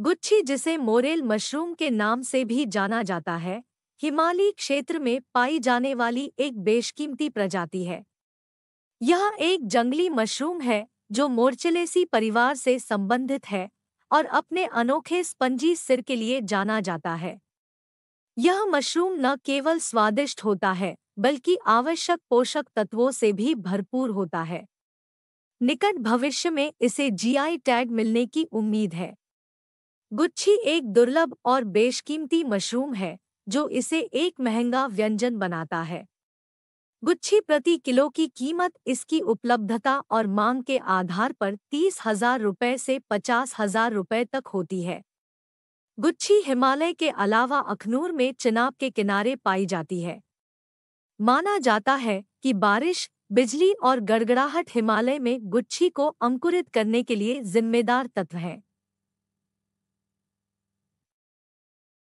गुच्छी जिसे Morel mushroom के नाम से भी जाना जाता है हिमालयी क्षेत्र में पाई जाने वाली एक बेशकीमती प्रजाति है यह एक जंगली मशरूम है जो मोर्चलेसी परिवार से संबंधित है और अपने अनोखे स्पंजी सिर के लिए जाना जाता है यह मशरूम न केवल स्वादिष्ट होता है बल्कि आवश्यक पोषक तत्वों से भी भरपूर होता है निकट भविष्य में इसे जीआई टैग मिलने की उम्मीद है गुच्छी एक दुर्लभ और बेशकीमती मशरूम है जो इसे एक महंगा व्यंजन बनाता है गुच्छी प्रति किलो की कीमत इसकी उपलब्धता और मांग के आधार पर तीस हजार रुपये से पचास हजार रुपये तक होती है गुच्छी हिमालय के अलावा अखनूर में चिनाब के किनारे पाई जाती है माना जाता है कि बारिश बिजली और गड़गड़ाहट हिमालय में गुच्छी को अंकुरित करने के लिए जिम्मेदार तत्व हैं